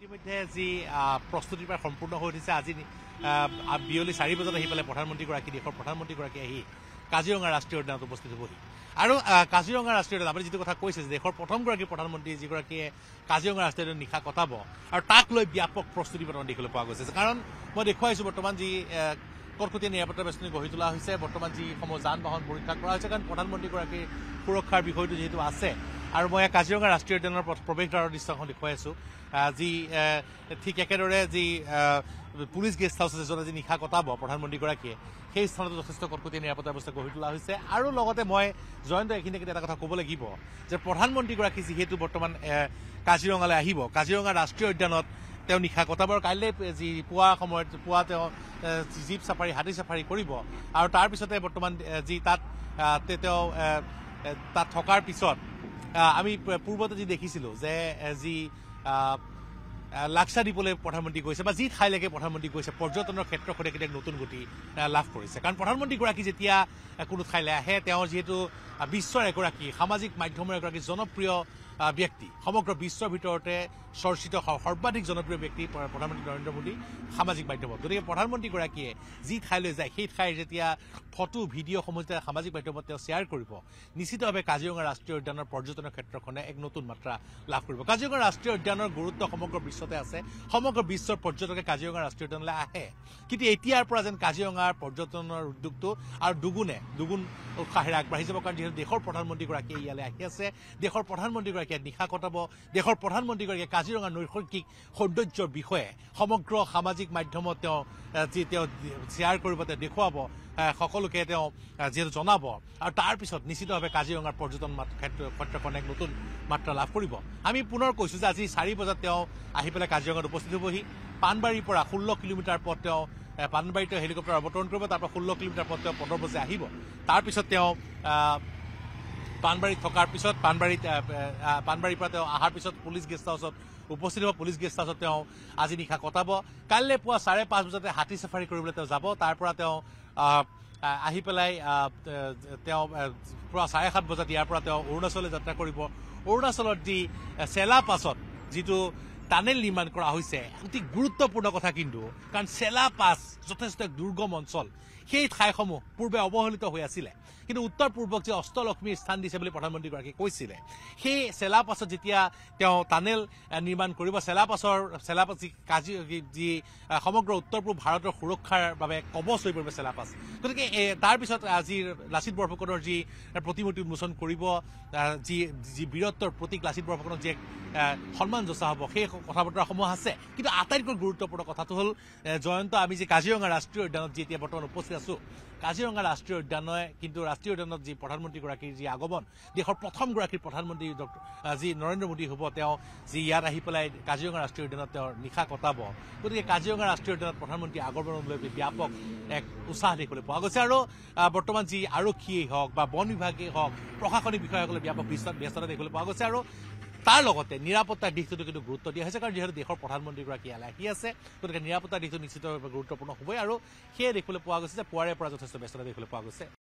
ইতিমধ্যে যি প্ৰস্তুতি প্ৰস্তুতিৰ সম্পূৰ্ণ হৈ উঠিছে আজি বিয়লি চাৰি বজাত আহি পেলাই প্ৰধানমন্ত্ৰীগৰাকী দেশৰ প্ৰধানমন্ত্ৰীগৰাকী আহি কাজিৰঙা ৰাষ্ট্ৰীয় উদ্যানত উপস্থিত হ'বহি আৰু কাজিৰঙা ৰাষ্ট্ৰীয় উদ্যান আপুনি যিটো কথা কৈছে যে দেশৰ প্ৰথমগৰাকী প্ৰধানমন্ত্ৰী যিগৰাকীয়ে কাজিৰঙা ৰাষ্ট্ৰীয় উদ্যান নিশা কটাব আৰু তাক লৈ ব্যাপক প্ৰস্তুতি বৰ্তমান দেখিবলৈ পোৱা গৈছে কাৰণ মই দেখুৱাইছোঁ বৰ্তমান যি কটকটীয়া নিৰাপত্তা বেষ্টনী গঢ়ি তোলা হৈছে বৰ্তমান যিসমূহ যান বাহন পৰীক্ষা কৰা হৈছে কাৰণ প্ৰধানমন্ত্ৰীগৰাকীৰ সুৰক্ষাৰ বিষয়টো যিহেতু আছে আৰু মই কাজিৰঙা ৰাষ্ট্ৰীয় উদ্যানৰ প্ৰৱেশদ্বাৰৰ দৃশ্যখন দেখুৱাই আছোঁ যি ঠিক একেদৰে যি পুলিচ গেষ্ট হাউচ আছে য'ত আজি নিশা কটাব প্ৰধানমন্ত্ৰীগৰাকীয়ে সেই স্থানতো যথেষ্ট কটকটীয়া নিৰাপত্তা ব্যৱস্থা গঢ়ি তোলা হৈছে আৰু লগতে মই জয়ন্ত এইখিনিকে এটা কথা ক'ব লাগিব যে প্ৰধানমন্ত্ৰীগৰাকী যিহেতু বৰ্তমান কাজিৰঙালৈ আহিব কাজিৰঙা ৰাষ্ট্ৰীয় উদ্যানত তেওঁ নিশা কটাবৰ কাইলৈ যি পুৱা সময়ত পুৱা তেওঁ জীপ চাফাৰী হাতী চাফাৰী কৰিব আৰু তাৰপিছতে বৰ্তমান যি তাত তেওঁ তাত থকাৰ পিছত আমি পূৰ্বতে যি দেখিছিলোঁ যে যি লাক্সাদ্বীপলৈ প্ৰধানমন্ত্ৰী গৈছে বা যি ঠাইলৈকে প্ৰধানমন্ত্ৰী গৈছে পৰ্যটনৰ ক্ষেত্ৰখনে কেতিয়া নতুন গতি লাভ কৰিছে কাৰণ প্ৰধানমন্ত্ৰীগৰাকী যেতিয়া কোনো ঠাইলৈ আহে তেওঁ যিহেতু বিশ্বৰ এগৰাকী সামাজিক মাধ্যমৰ এগৰাকী জনপ্ৰিয় ব্যক্তি সমগ্ৰ বিশ্বৰ ভিতৰতে চৰ্চিত সৰ্বাধিক জনপ্ৰিয় ব্যক্তি প্ৰধানমন্ত্ৰী নৰেন্দ্ৰ মোদী সামাজিক মাধ্যমত গতিকে প্ৰধানমন্ত্ৰীগৰাকীয়ে যি ঠাইলৈ যায় সেই ঠাইৰ যেতিয়া ফটো ভিডিঅ'সমূহ যেতিয়া সামাজিক মাধ্যমত তেওঁ শ্বেয়াৰ কৰিব নিশ্চিতভাৱে কাজিৰঙা ৰাষ্ট্ৰীয় উদ্যানৰ পৰ্যটনৰ ক্ষেত্ৰখনে এক নতুন মাত্ৰা লাভ কৰিব কাজিৰঙা ৰাষ্ট্ৰীয় উদ্যানৰ গুৰুত্ব সমগ্ৰ বিশ্বতে আছে সমগ্ৰ বিশ্বৰ পৰ্যটকে কাজিৰঙা ৰাষ্ট্ৰীয় উদ্যানলৈ আহে কিন্তু এতিয়াৰ পৰা যেন কাজিৰঙাৰ পৰ্যটনৰ উদ্যোগটো আৰু দুগুণে দুগুণ উৎসাহেৰে আগবাঢ়ি যাব কাৰণ যিহেতু দেশৰ প্ৰধানমন্ত্ৰীগৰাকীয়ে ইয়ালৈ আহি আছে দেশৰ প্ৰধানমন্ত্ৰীগৰাকী গৰাকীয়ে নিশা কটাব দেশৰ প্ৰধানমন্ত্ৰীগৰাকীয়ে কাজিৰঙা নৈসৰ্গিক সৌন্দৰ্যৰ বিষয়ে সমগ্ৰ সামাজিক মাধ্যমত তেওঁ যি তেওঁ শ্বেয়াৰ কৰিব তেওঁ দেখুৱাব সকলোকে তেওঁ যিহেতু জনাব আৰু তাৰপিছত নিশ্চিতভাৱে কাজিৰঙাৰ পৰ্যটন ক্ষেত্ৰখন এক নতুন মাত্ৰা লাভ কৰিব আমি পুনৰ কৈছোঁ যে আজি চাৰি বজাত তেওঁ আহি পেলাই কাজিৰঙাত উপস্থিত হ'বহি পাণবাৰীৰ পৰা ষোল্ল কিলোমিটাৰ পথ তেওঁ পাণবাৰীত তেওঁ হেলিকপ্টাৰ অৱতৰণ কৰিব তাৰপৰা ষোল্ল কিলোমিটাৰ পথ তেওঁ পদৰ বজাই আহিব তাৰপিছত তেওঁ পানবাৰীত থকাৰ পিছত পানবাৰীত পানবাৰীৰ পৰা তেওঁ অহাৰ পিছত পুলিচ গেষ্ট হাউচত উপস্থিত হ'ব পুলিচ গেষ্ট হাউচত তেওঁ আজি নিশা কটাব কাইলৈ পুৱা চাৰে পাঁচ বজাতে হাতী চাফাৰী কৰিবলৈ তেওঁ যাব তাৰ পৰা তেওঁ আহি পেলাই তেওঁ পুৱা চাৰে সাত বজাত ইয়াৰ পৰা তেওঁ অৰুণাচললৈ যাত্ৰা কৰিব অৰুণাচলত যি চেলা পাছত যিটো টানেল নিৰ্মাণ কৰা হৈছে অতি গুৰুত্বপূৰ্ণ কথা কিন্তু কাৰণ চেলা পাছ যথেষ্ট দুৰ্গম অঞ্চল সেই ঠাইসমূহ পূৰ্বে অৱহেলিত হৈ আছিলে কিন্তু উত্তৰ পূৰ্বক যে অষ্টলক্ষ্মীৰ স্থান দিছে বুলি প্ৰধানমন্ত্ৰীগৰাকী কৈছিলে সেই চেলাপাছত যেতিয়া তেওঁ টানেল নিৰ্মাণ কৰিব চেলাপাছৰ চেলাপাছ যি কাজি যি সমগ্ৰ উত্তৰ পূব ভাৰতৰ সুৰক্ষাৰ বাবে কবচ হৈ পৰিব চেলাপাছ গতিকে তাৰপিছত আজি লাচিত বৰফুকনৰ যি প্ৰতিমূৰ্তি উন্মোচন কৰিব যি যি বীৰত্বৰ প্ৰতীক লাচিত বৰফুকনক যি সন্মান যচা হ'ব সেই কথা বতৰাসমূহ আছে কিন্তু আটাইতকৈ গুৰুত্বপূৰ্ণ কথাটো হ'ল জয়ন্ত আমি যে কাজিৰঙা ৰাষ্ট্ৰীয় উদ্যানত যি এতিয়া বৰ্তমান উপস্থিত আছো কাজিৰঙা ৰাষ্ট্ৰীয় উদ্যানে কিন্তু ৰাষ্ট্ৰীয় উদ্যানত যি প্ৰধানমন্ত্ৰীগৰাকীৰ যি আগমন দেশৰ প্ৰথমগৰাকীৰ প্ৰধানমন্ত্ৰী যি নৰেন্দ্ৰ মোদী হ'ব তেওঁ যি ইয়াত আহি পেলাই কাজিৰঙা ৰাষ্ট্ৰীয় উদ্যানত তেওঁৰ নিশা কটাব গতিকে কাজিৰঙা ৰাষ্ট্ৰীয় উদ্যানত প্ৰধানমন্ত্ৰী আগমনলৈ ব্যাপক এক উৎসাহ দেখিবলৈ পোৱা গৈছে আৰু বৰ্তমান যি আৰক্ষীয়েই হওক বা বন বিভাগেই হওক প্ৰশাসনিক বিষয়াসকলে ব্যাপক ব্যস্ততা দেখিবলৈ পোৱা গৈছে আৰু তাৰ লগতে নিৰাপত্তাৰ দিশটোতো কিন্তু গুৰুত্ব দিয়া হৈছে কাৰণ যিহেতু দেশৰ প্ৰধানমন্ত্ৰীগৰাকী ইয়ালৈ আহি আছে গতিকে নিৰাপত্তাৰ দিশটো নিশ্চিতভাৱে গুৰুত্বপূৰ্ণ হ'বই আৰু সেয়ে দেখিবলৈ পোৱা গৈছে যে পুৱাৰে পৰা যথেষ্ট ব্যস্ততা দেখিবলৈ পোৱা গৈছে